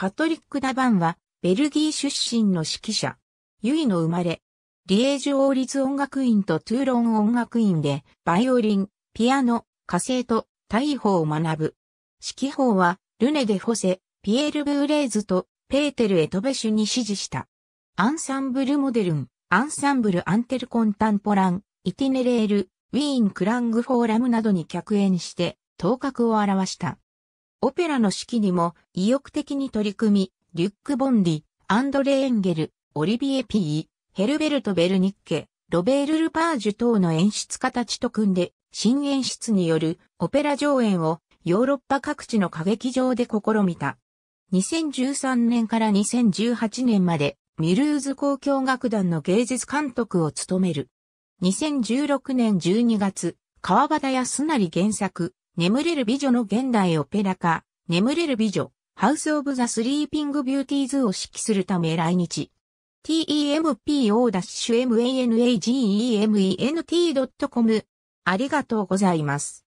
パトリック・ダバンは、ベルギー出身の指揮者。ユイの生まれ、リエージュ王立音楽院とトゥーロン音楽院で、バイオリン、ピアノ、火星と、大砲を学ぶ。指揮法は、ルネ・デ・ホセ、ピエール・ブーレーズと、ペーテル・エトベシュに指示した。アンサンブル・モデルン、アンサンブル・アンテル・コンタンポラン、イティネレール、ウィーン・クラング・フォーラムなどに客演して、頭角を表した。オペラの式にも意欲的に取り組み、リュック・ボンディ、アンドレ・エンゲル、オリビエ・ピー、ヘルベルト・ベルニッケ、ロベール・ルパージュ等の演出家たちと組んで、新演出によるオペラ上演をヨーロッパ各地の歌劇場で試みた。2013年から2018年までミュルーズ交響楽団の芸術監督を務める。2016年12月、川端康成原作、眠れる美女の現代オペラ化、眠れる美女、ハウス・オブ・ザ・スリーピング・ビューティーズを指揮するため来日。tempo-management.com ありがとうございます。